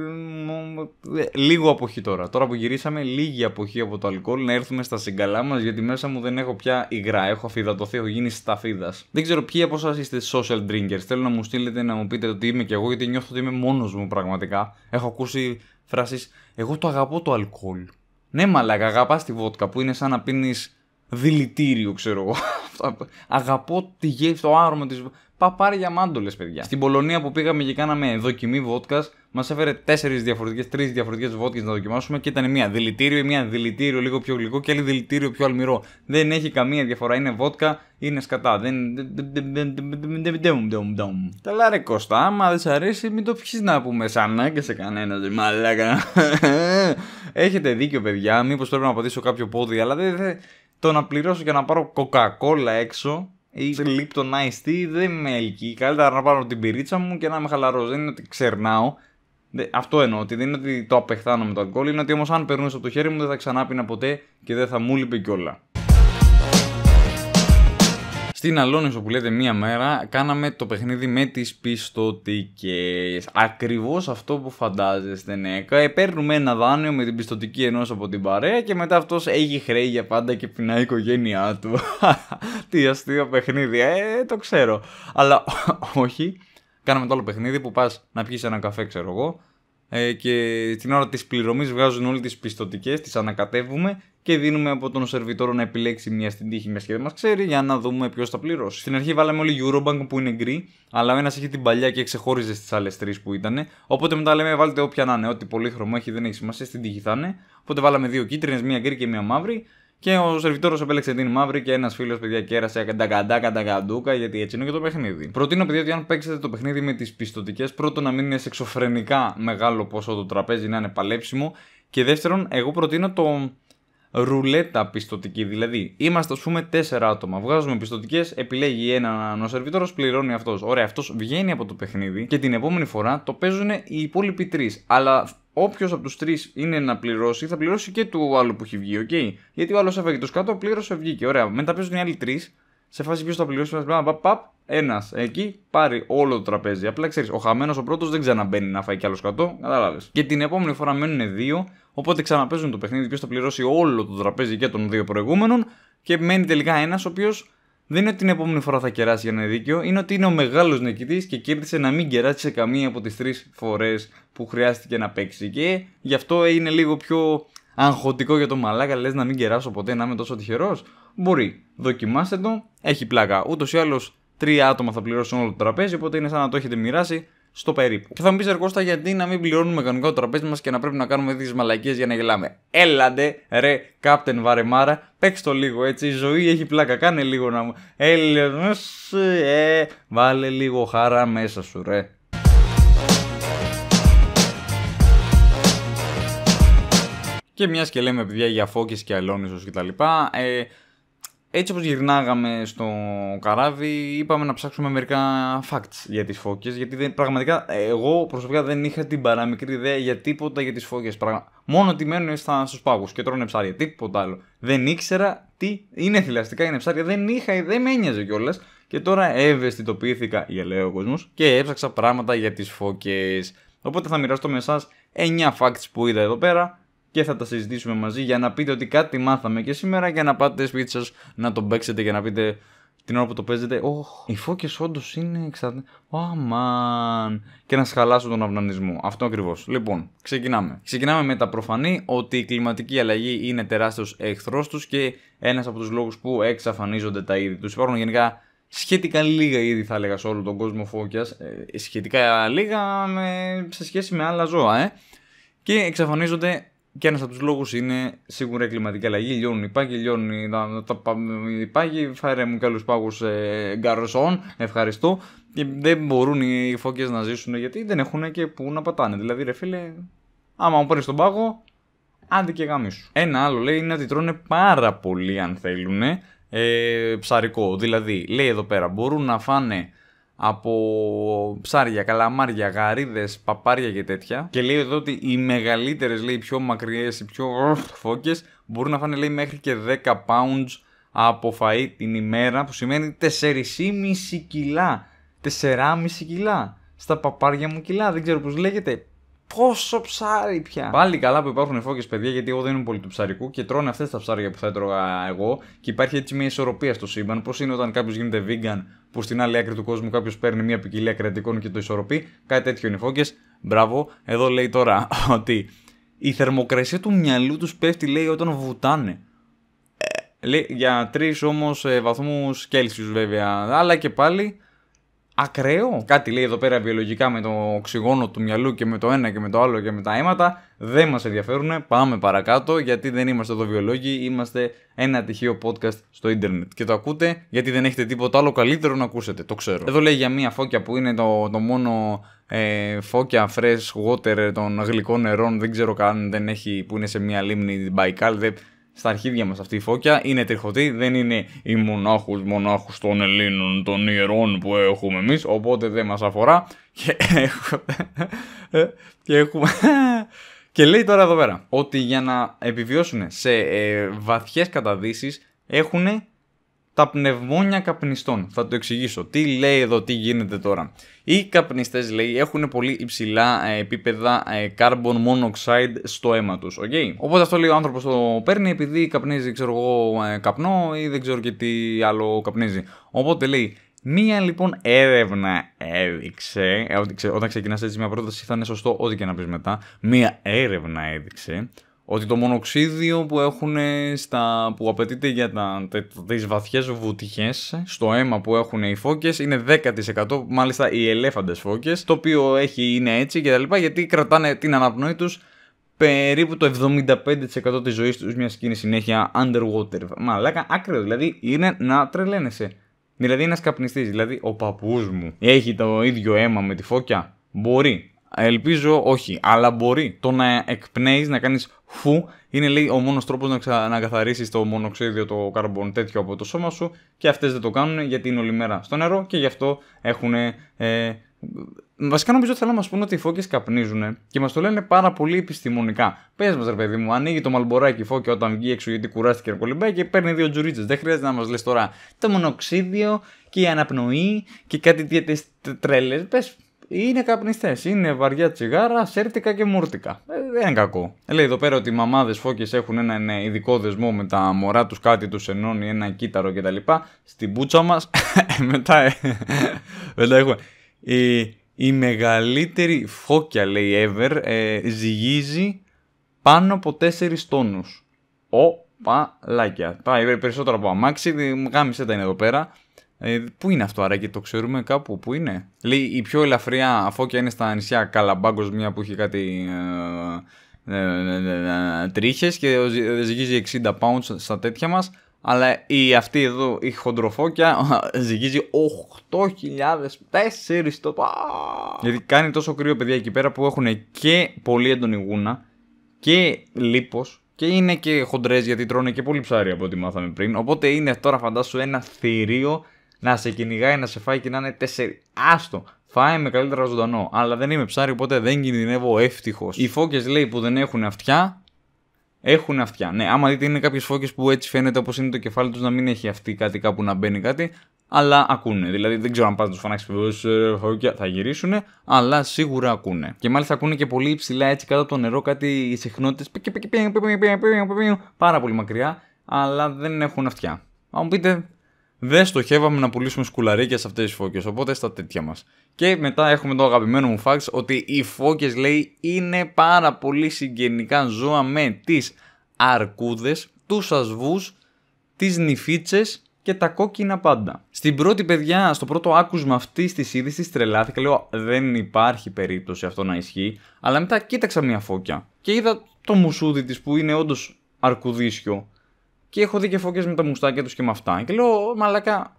Ε, λίγο αποχή τώρα. Τώρα που γυρίσαμε, λίγη αποχή από το αλκοόλ να έρθουμε στα συγκαλά μας γιατί μέσα μου δεν έχω πια υγρά. Έχω αφιδατωθεί, έχω γίνει σταφίδας. Δεν ξέρω ποιοι από εσάς είστε social drinkers. Θέλω να μου στείλετε να μου πείτε ότι είμαι κι εγώ γιατί νιώθω ότι είμαι μόνος μου πραγματικά. Έχω ακούσει φράσεις. Εγώ το αγαπώ το αλκοόλ. Ναι, μαλάκα, αγαπάς τη βότκα που είναι σαν να πίνεις δηλητήριο, ξέρω εγώ. Αγαπώ τη γεύση, το άρωμα της παπάρι για μάντολες, παιδιά. Στην Πολωνία που πήγαμε και κάναμε δοκιμή βότκας, μας έφερε τέσσερις διαφορετικές, τρεις διαφορετικές βότκες να δοκιμάσουμε και ήταν μία δηλητήριο, μία δηλητήριο λίγο πιο γλυκό και άλλη δηλητήριο πιο αλμυρό. Δεν έχει καμία διαφορά. Είναι βότκα, είναι σκατά. Δεν. Καλά, ρε Κώστα, άμα δεν σ' αρέσει, μην το πιεις να πούμε σαν και σε κανένα, μαλάκα. Έχετε δίκιο, παιδιά. Μήπως πρέπει να πατήσω κάποιο πόδι, αλλά δεν. Το να πληρώσω και να πάρω κοκακόλα έξω ή το να Tea δεν με ελκύει. Καλύτερα να πάρω την πυρίτσα μου και να είμαι χαλαρός. Δεν είναι ότι ξερνάω. Αυτό εννοώ. Ότι δεν είναι ότι το απεχθάνω με το αλκοόλ. Είναι ότι όμως αν περνούσε από το χέρι μου δεν θα ξανάπινα ποτέ και δεν θα μου λείπει κιόλα. Στην Αλόνισο που λέτε μία μέρα κάναμε το παιχνίδι με τις πιστοτικές. Ακριβώς αυτό που φαντάζεστε Ναι. Παίρνουμε ένα δάνειο με την πιστοτική ενός από την παρέα και μετά αυτός έχει χρέη για πάντα και πεινάει η οικογένειά του. Τι αστείο παιχνίδι, ε, το ξέρω. Αλλά όχι, κάναμε το άλλο παιχνίδι που πας να πιεις ένα καφέ ξέρω εγώ ε, και την ώρα της πληρωμής βγάζουν όλοι τις πιστοτικές, τις ανακατεύουμε και δίνουμε από τον σερβιτόρο να επιλέξει μια στην τύχη, μια και δεν μας ξέρει, για να δούμε ποιος θα πληρώσει. Στην αρχή βάλαμε όλοι Eurobank που είναι γκρι, αλλά ο ένας είχε την παλιά και ξεχώριζε στις άλλες τρεις που ήταν. Οπότε μετά λέμε βάλτε όποια να είναι, ό,τι πολύ χρωμό έχει δεν έχει σημασία, στην τύχη θα είναι. Οπότε βάλαμε δύο κίτρινες, μια γκρι και μια μαύρη. Και ο σερβιτόρος επέλεξε την μαύρη και ένας φίλος, παιδιά, κέρασε καντακαντά, καντακαντούκα, γιατί έτσι είναι και το παιχνίδι. Προτείνω, παιδιά, ότι αν παίξετε το παιχνίδι με τις πιστοτικές, πρώτον να μην είναι σε εξωφρενικά μεγάλο πόσο το τραπέζι να είναι παλέψιμο. Και δεύτερον, εγώ προτείνω το ρουλέτα πιστοτική. Δηλαδή, είμαστε ας πούμε τέσσερα άτομα. Βγάζουμε πιστοτικές, επιλέγει έναν ο σερβιτόρος, πληρώνει αυτός. Ωραία, αυτός βγαίνει από το παιχνίδι και την επόμενη φορά το παίζουν οι υπόλοιποι τρεις. Αλλά όποιος από τους τρεις είναι να πληρώσει, θα πληρώσει και του άλλου που έχει βγει, okay? Γιατί ο άλλος έφαγε το σκάτο, πλήρωσε, βγήκε. Ωραία. Μετά παίζουν οι άλλοι τρεις, σε φάση ποιος θα πληρώσει, πα, παπ, παπ ένας εκεί πάρει όλο το τραπέζι. Απλά ξέρεις, ο χαμένος ο πρώτος δεν ξαναμπαίνει να φάει κι άλλο σκατό, κατάλαβες. Και την επόμενη φορά μένουν δύο, οπότε ξαναπέζουν το παιχνίδι, ποιος θα πληρώσει όλο το τραπέζι και των δύο προηγούμενων και μένει τελικά ένας ο οποίος δεν είναι ότι την επόμενη φορά θα κεράσει για να είναι δίκαιο, είναι ότι είναι ο μεγάλος νικητής και κέρδισε να μην κεράσει σε καμία από τις τρεις φορές που χρειάστηκε να παίξει. Και γι' αυτό είναι λίγο πιο αγχωτικό για το μαλάκα. Λες να μην κεράσω ποτέ, να είμαι τόσο τυχερός. Μπορεί. Δοκιμάστε το. Έχει πλάκα. Ούτως ή άλλως τρία άτομα θα πληρώσουν όλο το τραπέζι, οπότε είναι σαν να το έχετε μοιράσει στο περίπου. Και θα μου πεις Κώστα γιατί να μην πληρώνουμε κανονικά το τραπέζι μας και να πρέπει να κάνουμε τι μαλακίες για να γελάμε. Έλαντε, ρε, κάπτεν βαρεμάρα, παίξ το λίγο έτσι. Η ζωή έχει πλάκα, κάνε λίγο να μου. ε, βάλε λίγο χαρά μέσα σου, ρε. Και μιας και λέμε παιδιά για φώκες και αλόνισος κτλ. Ε, έτσι όπως γυρνάγαμε στο καράβι είπαμε να ψάξουμε μερικά facts για τις φώκες γιατί δεν, πραγματικά εγώ προσωπικά δεν είχα την παραμικρή ιδέα για τίποτα για τις φώκες. Πραγμα... Μόνο ότι μένουν στα, στους πάγους και τρώνε ψάρια, τίποτα άλλο. Δεν ήξερα τι είναι θηλαστικά, είναι ψάρια, δεν είχα, δεν με ένοιαζε κιόλας. Και τώρα ευαισθητοποιήθηκα, για λέω ο κόσμος, και έψαξα πράγματα για τις φώκες. Οπότε θα μοιραστώ με εσάς 9 facts που είδα εδώ πέρα και θα τα συζητήσουμε μαζί για να πείτε ότι κάτι μάθαμε και σήμερα για να πάτε σπίτι σας να το παίξετε και να πείτε την ώρα που το παίζετε oh, οι φώκες όντως είναι εξαρτή oh, man. και να σχαλάσουν τον αυνανισμό. Αυτό ακριβώς. Λοιπόν, ξεκινάμε. Ξεκινάμε με τα προφανή ότι η κλιματική αλλαγή είναι τεράστιος εχθρός τους. και ένας από τους λόγους που εξαφανίζονται τα είδη τους. Υπάρχουν γενικά σχετικά λίγα είδη θα έλεγα σε όλο τον κόσμο φώκιας. ε, σχετικά λίγα με, σε σχέση με άλλα ζώα. Ε. Και εξαφανίζονται και ένας από τους λόγους είναι σίγουρα η κλιματική αλλαγή. Λιώνουν οι πάγοι, λιώνουν οι, τα, οι πάγοι. Φέρε μου άλλους πάγους ε, γκαρσόν, ευχαριστώ. Και ε, δεν μπορούν οι φώκες να ζήσουν γιατί δεν έχουν και που να πατάνε. Δηλαδή, ρε φίλε, άμα μου παίρνει τον πάγο, άντε και γαμίσου. Ένα άλλο λέει είναι ότι τρώνε πάρα πολύ αν θέλουν ε, ψαρικό. Δηλαδή, λέει εδώ πέρα, μπορούν να φάνε από ψάρια, καλαμάρια, γαρίδες, παπάρια και τέτοια. Και λέει εδώ ότι οι μεγαλύτερες, λέει, πιο μακριές, οι πιο φώκες μπορούν να φάνε, λέει, μέχρι και 10 pounds από φαΐ την ημέρα, που σημαίνει 4,5 κιλά. 4,5 κιλά. Στα παπάρια μου κιλά, δεν ξέρω πώς λέγεται. Πόσο ψάρι πια. Πάλι καλά που υπάρχουν φώκες, παιδιά, γιατί εγώ δεν είμαι πολύ του ψαρικού και τρώνε αυτές τα ψάρια που θα έτρωγα εγώ. Και υπάρχει έτσι μια ισορροπία στο σύμπαν. Πώς είναι όταν κάποιος γίνεται vegan, που στην άλλη άκρη του κόσμου κάποιος παίρνει μια ποικιλία κρατικών και το ισορροπεί. Κάτι τέτοιο είναι φώκες. Μπράβο. Εδώ λέει τώρα ότι η θερμοκρασία του μυαλού τους πέφτει, λέει, όταν βουτάνε. Ε, λέει, για τρεις όμως ε, βαθμούς Κέλσιου βέβαια. Αλλά και πάλι Ακραίο. Κάτι λέει εδώ πέρα βιολογικά με το οξυγόνο του μυαλού και με το ένα και με το άλλο και με τα αίματα. Δεν μας ενδιαφέρουν. Πάμε παρακάτω γιατί δεν είμαστε εδώ βιολόγοι. Είμαστε ένα ατυχείο podcast στο ίντερνετ. Και το ακούτε γιατί δεν έχετε τίποτα άλλο καλύτερο να ακούσετε. Το ξέρω. Εδώ λέει για μία φώκια που είναι το, μόνο ε, φώκια fresh water των γλυκών νερών. Δεν ξέρω καν δεν έχει που είναι σε μία λίμνη Μπαϊκάλ στα αρχίδια μας αυτή η φώκια είναι τριχωτή, δεν είναι οι μονάχους μονάχους των Ελλήνων, των ιερών που έχουμε εμείς, οπότε δεν μας αφορά και έχουμε... και, έχουμε... και λέει τώρα εδώ πέρα ότι για να επιβιώσουν σε ε, βαθιές καταδύσεις έχουν τα πνευμόνια καπνιστών. Θα το εξηγήσω. Τι λέει εδώ, τι γίνεται τώρα. Οι καπνιστές λέει έχουν πολύ υψηλά ε, επίπεδα ε, carbon monoxide στο αίμα τους. Okay? Οπότε αυτό λέει ο άνθρωπος το παίρνει επειδή καπνίζει ξέρω εγώ ε, καπνό ή δεν ξέρω και τι άλλο καπνίζει. Οπότε λέει Μία λοιπόν έρευνα έδειξε, όταν ξεκινάς έτσι μια πρόταση θα είναι σωστό ό,τι και να πεις μετά, μία έρευνα έδειξε ότι το μονοξίδιο που έχουν στα, που απαιτείται για τα, τις βαθιές βουτυχές στο αίμα που έχουν οι φώκες είναι 10% μάλιστα οι ελέφαντες φώκες το οποίο έχει, είναι έτσι και τα γιατί κρατάνε την αναπνοή τους περίπου το 75% της ζωής τους μια σκηνή συνέχεια underwater μαλάκα άκρη δηλαδή είναι να τρελαίνεσαι δηλαδή ένας καπνιστής δηλαδή ο παππούς μου έχει το ίδιο αίμα με τη φώκια μπορεί Ελπίζω όχι, αλλά μπορεί. Το να εκπνέεις, να κάνεις φου, είναι λέει ο μόνος τρόπος να, ξα... να καθαρίσεις το μονοξίδιο, το καρμπον τέτοιο από το σώμα σου και αυτές δεν το κάνουν γιατί είναι όλη μέρα στο νερό και γι' αυτό έχουν. Ε, Βασικά νομίζω ότι θέλω να μας πούνε ότι οι φώκες καπνίζουν και μας το λένε πάρα πολύ επιστημονικά. Πες μας, ρε παιδί μου, ανοίγει το μαλμποράκι φώκε όταν βγει έξω γιατί κουράστηκε να κολυμπάει και παίρνει δύο τζουρίτσε. Δεν χρειάζεται να μας λες τώρα το μονοξίδιο και η αναπνοή και κάτι τέτοιες τρέλες. Πες είναι καπνιστές. Είναι βαριά τσιγάρα, σέρτικα και μούρτικα. Ε, δεν είναι κακό. Λέει εδώ πέρα ότι οι μαμάδες φώκες έχουν ένα ειδικό δεσμό με τα μωρά τους, κάτι τους ενώνει ένα κύτταρο κτλ. Στην πούτσα μας. μετά, μετά έχουμε. Η, μεγαλύτερη φώκια, λέει ever, ε, ζυγίζει πάνω από 4 τόνου. Ο παλάκια. Πάει περισσότερο από αμάξι, γάμισε τα είναι εδώ πέρα. Ε, πού είναι αυτό και το ξέρουμε κάπου, πού είναι. Λέει η πιο ελαφριά φώκια είναι στα νησιά καλαμπάγκος μια που έχει κάτι ε ε, ε, ε, ε, τρίχες και ζυγίζει 60 pounds στα τέτοια μας. Αλλά η αυτή εδώ, η χοντροφόκια, ζυγίζει 8.400 το πά. Γιατί κάνει τόσο κρύο παιδιά εκεί πέρα που έχουν και πολύ έντονη γούνα και λίπος. και είναι και χοντρές γιατί τρώνε και πολύ ψάρι από ό,τι μάθαμε πριν. Οπότε είναι τώρα φαντάσου ένα θηρίο να σε κυνηγάει, να σε φάει και να είναι τέσσερι. Άστο! Φάει με καλύτερα ζωντανό. Αλλά δεν είμαι ψάρι, οπότε δεν κινδυνεύω εύτυχος. Οι φώκες λέει που δεν έχουν αυτιά, έχουν αυτιά. Ναι, άμα δείτε είναι κάποιες φώκες που έτσι φαίνεται όπως είναι το κεφάλι τους να μην έχει αυτή κάτι κάπου να μπαίνει κάτι. Αλλά ακούνε. Δηλαδή δεν ξέρω αν πάνε να τους φωνάξεις φώκια, θα γυρίσουν, αλλά σίγουρα ακούνε. Και μάλιστα ακούνε και πολύ υψηλά έτσι κάτω από το νερό κάτι οι συχνότητες. Πάρα πολύ μακριά, αλλά δεν έχουν αυτιά. Αν πείτε, δεν στοχεύαμε να πουλήσουμε σκουλαρίκια σε αυτές τις φώκες. Οπότε στα τέτοια μας. Και μετά έχουμε το αγαπημένο μου φάξ ότι οι φώκες λέει είναι πάρα πολύ συγγενικά ζώα με τις αρκούδες, τους ασβούς, τις νυφίτσες και τα κόκκινα πάντα. Στην πρώτη, παιδιά, στο πρώτο άκουσμα αυτής της είδησης τρελάθηκα. Λέω δεν υπάρχει περίπτωση αυτό να ισχύει. Αλλά μετά κοίταξα μια φώκια και είδα το μουσούδι της που είναι όντως αρκουδίσιο και έχω δει και φώκες με τα μουστάκια τους και με αυτά. Και λέω, μαλακά,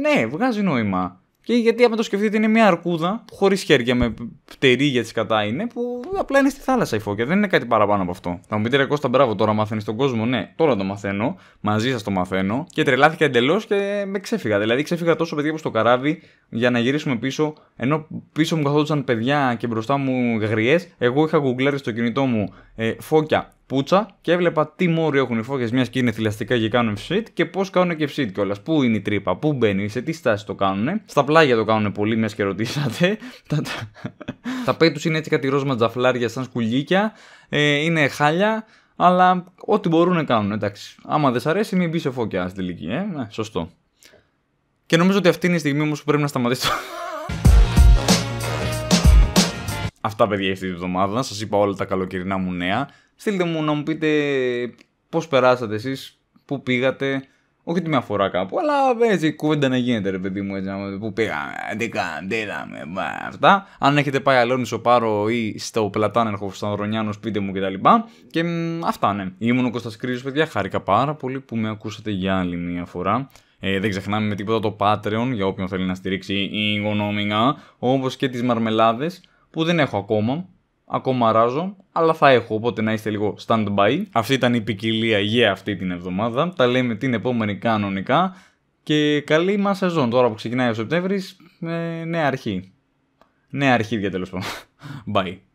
ναι, βγάζει νόημα. Και γιατί άμα το σκεφτείτε είναι μια αρκούδα χωρίς χέρια με πτερίγια τη κατά είναι, που απλά είναι στη θάλασσα η φώκια. Δεν είναι κάτι παραπάνω από αυτό. Θα μου πείτε ρε Κώστα, μπράβο, τώρα μαθαίνεις τον κόσμο. Ναι, τώρα το μαθαίνω. Μαζί σας το μαθαίνω. Και τρελάθηκα εντελώς και με ξέφυγα. Δηλαδή ξέφυγα τόσο παιδιά προ το καράβι για να γυρίσουμε πίσω. Ενώ πίσω μου καθόντουσαν παιδιά και μπροστά μου γριές, εγώ είχα γκουγκλάρει στο κινητό μου ε, φώκια πουτσα και έβλεπα τι μόριο έχουν οι φώκες, μιας και είναι θηλαστικά και κάνουν ευσύτ και πώς κάνουν και ευσύτ κιόλας. Πού είναι η τρύπα, πού μπαίνει, σε τι στάση το κάνουν. Στα πλάγια το κάνουν πολύ, μιας και ρωτήσατε. τα πέτου είναι έτσι κάτι ρόσμα τζαφλάρια σαν σκουλίκια. Ε, είναι χάλια. Αλλά ό,τι μπορούν να κάνουν, εντάξει. Άμα δεν σ' αρέσει, μην μπει σε φώκια στην τελική. Ε, ναι, σωστό. Και νομίζω ότι αυτή είναι η στιγμή όμως που πρέπει να σταματήσω. Αυτά παιδιά αυτή τη βδομάδα. Σας είπα όλα τα καλοκαιρινά μου νέα στείλτε μου να μου πείτε πώς περάσατε εσείς, πού πήγατε, όχι τη μια φορά κάπου, αλλά έτσι κουβέντα να γίνεται ρε παιδί μου, έτσι, που πήγαμε, τι κάναμε, τι είδαμε, αυτά. Αν έχετε πάει αλλόν Πάρο ή στο Πλατάνερχο, στο Ρωνιάνο πείτε μου κτλ. Και, αυτά ναι. Ήμουν ο Κώστας Κρύζος, παιδιά, χάρηκα πάρα πολύ που με ακούσατε για άλλη μια φορά. Ε, δεν ξεχνάμε με τίποτα το Patreon για όποιον θέλει να στηρίξει η γονόμηγα, όπως και τις μαρμελάδες, που δεν έχω ακόμα, ακόμα ράζω, αλλά θα έχω, οπότε να είστε λίγο stand-by. Αυτή ήταν η ποικιλία για αυτή την εβδομάδα, τα λέμε την επόμενη κανονικά και καλή μας σεζόν τώρα που ξεκινάει ο Σεπτέμβρης, ε, νέα αρχή. Νέα αρχή τέλος πάντων. Bye.